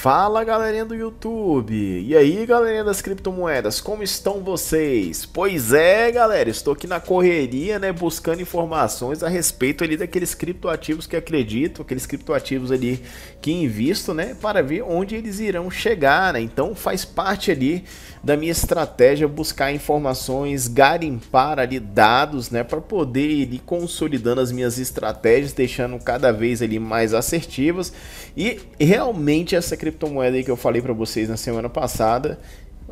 Fala galerinha do YouTube! E aí galerinha das criptomoedas, como estão vocês? Pois é galera, estou aqui na correria, né, buscando informações a respeito ali daqueles criptoativos que acredito, aqueles criptoativos ali que invisto, né, para ver onde eles irão chegar, né? Então faz parte ali da minha estratégia buscar informações, garimpar ali dados, né, para poder ir consolidando as minhas estratégias, deixando cada vez ali mais assertivas e realmente essa criptomoeda aí que eu falei para vocês na semana passada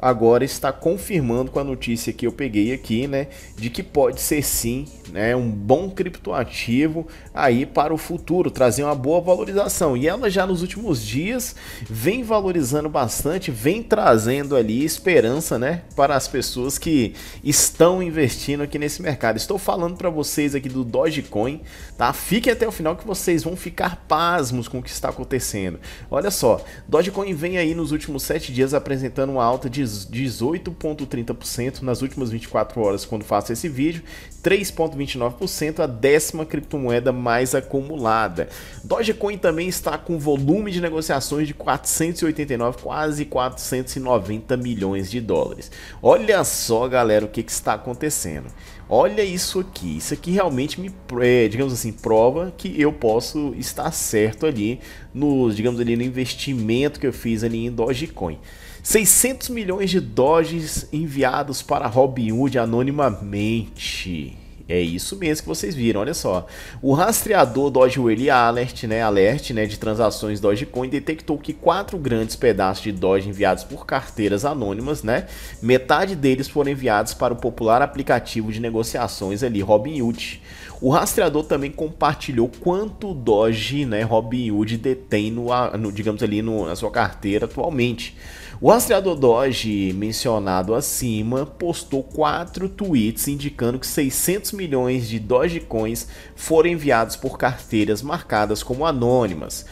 agora está confirmando com a notícia que eu peguei aqui, né, de que pode ser sim, né, um bom criptoativo aí para o futuro, trazer uma boa valorização. E ela já nos últimos dias vem valorizando bastante, vem trazendo ali esperança, né, para as pessoas que estão investindo aqui nesse mercado. Estou falando para vocês aqui do Dogecoin, tá? Fiquem até o final que vocês vão ficar pasmos com o que está acontecendo. Olha só, Dogecoin vem aí nos últimos sete dias apresentando uma alta de 18,30% nas últimas 24 horas quando faço esse vídeo, 3,29% a décima criptomoeda mais acumulada. Dogecoin também está com volume de negociações de 489, quase 490 milhões de dólares. Olha só, galera, o que, que está acontecendo. Olha isso aqui, isso aqui realmente me, é, digamos assim, prova que eu posso estar certo ali no, digamos ali no investimento que eu fiz ali em Dogecoin. 600 milhões milhões de doges enviados para Robin Hood anonimamente. É isso mesmo que vocês viram, olha só. O rastreador Doge Whaley Alert, né, Alert, né, de transações Dogecoin detectou que quatro grandes pedaços de Doge enviados por carteiras anônimas, né, metade deles foram enviados para o popular aplicativo de negociações ali, Robinhood. O rastreador também compartilhou quanto Doge, né, Robinhood detém no, no digamos ali, no, na sua carteira atualmente. O rastreador Doge, mencionado acima, postou quatro tweets indicando que 600 milhões de Dogecoins foram enviados por carteiras marcadas como anônimas.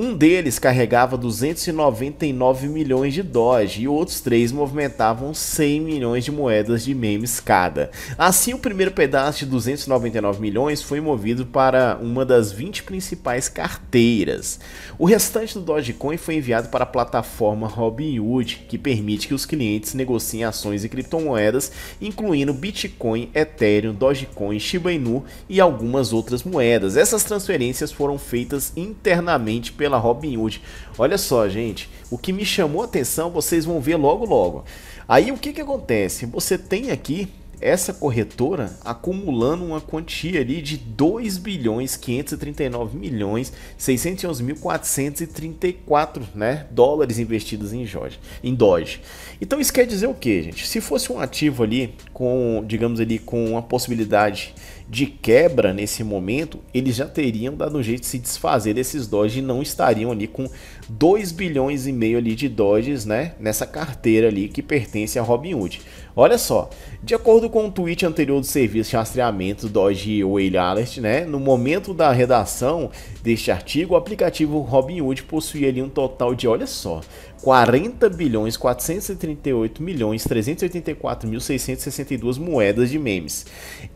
Um deles carregava 299 milhões de Doge e outros três movimentavam 100 milhões de moedas de memes cada. Assim, o primeiro pedaço de 299 milhões foi movido para uma das 20 principais carteiras. O restante do Dogecoin foi enviado para a plataforma Robinhood, que permite que os clientes negociem ações e criptomoedas, incluindo Bitcoin, Ethereum, Dogecoin, Shiba Inu e algumas outras moedas. Essas transferências foram feitas internamente pela pela Hood. Olha só, gente, o que me chamou a atenção, vocês vão ver logo logo. Aí o que que acontece? Você tem aqui essa corretora acumulando uma quantia ali de 2 bilhões 539 milhões 611 mil 434 né, dólares investidos em, Jorge, em Doge. Então isso quer dizer o que, gente? Se fosse um ativo ali com, digamos ali, com uma possibilidade de quebra nesse momento, eles já teriam dado um jeito de se desfazer desses Doge e não estariam ali com 2 bilhões e meio ali de Doges, né, nessa carteira ali que pertence a Robinhood. Olha só, de acordo acordo com o tweet anterior do serviço de rastreamento Dodge Whale Alert, né, no momento da redação deste artigo, o aplicativo Robinhood possuía ali um total de, olha só, 40 bilhões 438 milhões 384 mil 662 moedas de memes.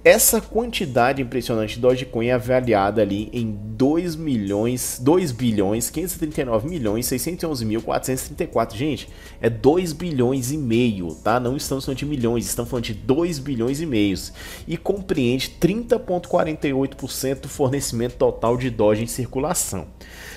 Essa quantidade impressionante de Dogecoin é avaliada ali em 2 milhões 2 bilhões 539 milhões 611 mil 434. Gente, é 2 bilhões e meio, tá? Não estamos falando de milhões, estamos falando de 2 bilhões e meio e compreende 30,48% do fornecimento total de Doge em circulação.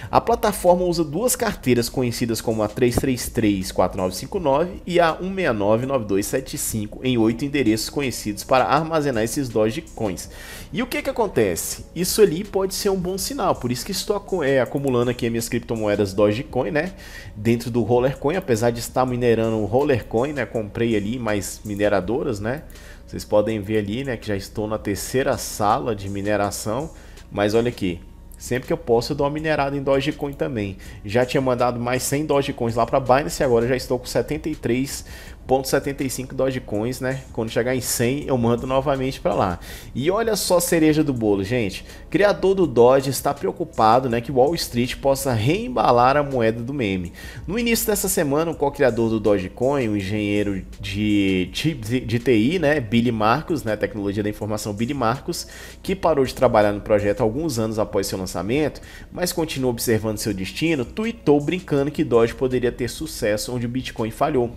A plataforma usa duas carteiras conhecidas como a 3334959 e a 1699275 em oito endereços conhecidos para armazenar esses Dogecoins. E o que que acontece? Isso ali pode ser um bom sinal, por isso que estou é, acumulando aqui as minhas criptomoedas Dogecoin, né? Dentro do Rollercoin, apesar de estar minerando o Rollercoin, né? Comprei ali mais mineradoras, né? Vocês podem ver ali, né, que já estou na terceira sala de mineração, mas olha aqui, sempre que eu posso eu dou uma minerada em Dogecoin também. Já tinha mandado mais 100 Dogecoins lá para Binance e agora já estou com 73 0,75 Dogecoins, né? Quando chegar em 100, eu mando novamente para lá. E olha só a cereja do bolo, gente. Criador do Doge está preocupado, né, que Wall Street possa reembalar a moeda do meme. No início dessa semana, o co-criador do Dogecoin, o engenheiro de, de, de TI, né, Billy Marcos, né, tecnologia da informação Billy Marcos, que parou de trabalhar no projeto alguns anos após seu lançamento, mas continua observando seu destino, tweetou brincando que Doge poderia ter sucesso onde o Bitcoin falhou.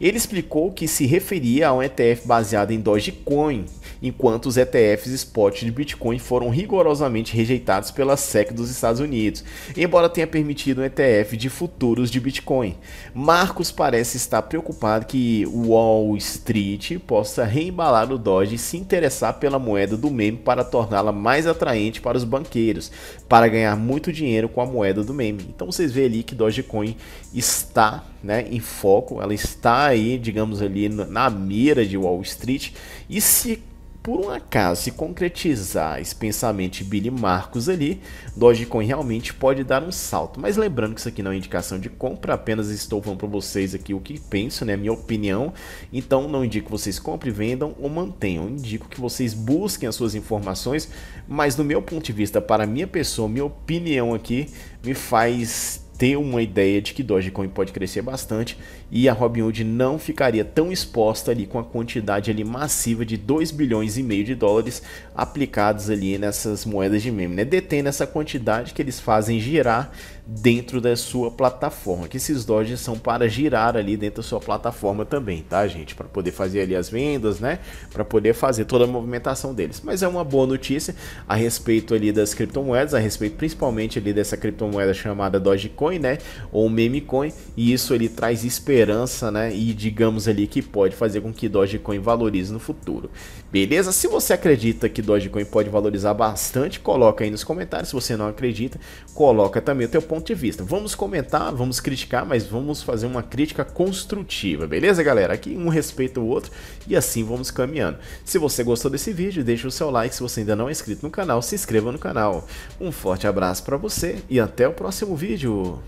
Eles explicou que se referia a um ETF baseado em Dogecoin, enquanto os ETFs spot de Bitcoin foram rigorosamente rejeitados pela SEC dos Estados Unidos, embora tenha permitido um ETF de futuros de Bitcoin. Marcos parece estar preocupado que Wall Street possa reembalar o Doge e se interessar pela moeda do meme para torná-la mais atraente para os banqueiros, para ganhar muito dinheiro com a moeda do meme. Então vocês veem ali que Dogecoin está né, em foco, ela está aí, digamos ali, na mira de Wall Street. E se por um acaso se concretizar esse pensamento de Billy Marcos ali, Dogecoin realmente pode dar um salto. Mas lembrando que isso aqui não é indicação de compra, apenas estou falando para vocês aqui o que penso, né, minha opinião. Então não indico que vocês comprem, vendam ou mantenham. Indico que vocês busquem as suas informações, mas no meu ponto de vista, para minha pessoa, minha opinião aqui me faz ter uma ideia de que Dogecoin pode crescer bastante e a Robinhood não ficaria tão exposta ali com a quantidade ali massiva de 2 bilhões e meio de dólares aplicados ali nessas moedas de meme, né? Detendo essa quantidade que eles fazem girar dentro da sua plataforma, que esses doges são para girar ali dentro da sua plataforma também, tá, gente? Para poder fazer ali as vendas, né? Para poder fazer toda a movimentação deles. Mas é uma boa notícia a respeito ali das criptomoedas, a respeito principalmente ali dessa criptomoeda chamada Dogecoin, né? Ou Memecoin, e isso ele traz esperança, né? E digamos ali que pode fazer com que Dogecoin valorize no futuro. Beleza? Se você acredita que Dogecoin pode valorizar bastante, coloca aí nos comentários. Se você não acredita, coloca também o teu ponto ponto de vista. Vamos comentar, vamos criticar, mas vamos fazer uma crítica construtiva, beleza, galera? Aqui um respeita o outro e assim vamos caminhando. Se você gostou desse vídeo, deixe o seu like. Se você ainda não é inscrito no canal, se inscreva no canal. Um forte abraço para você e até o próximo vídeo.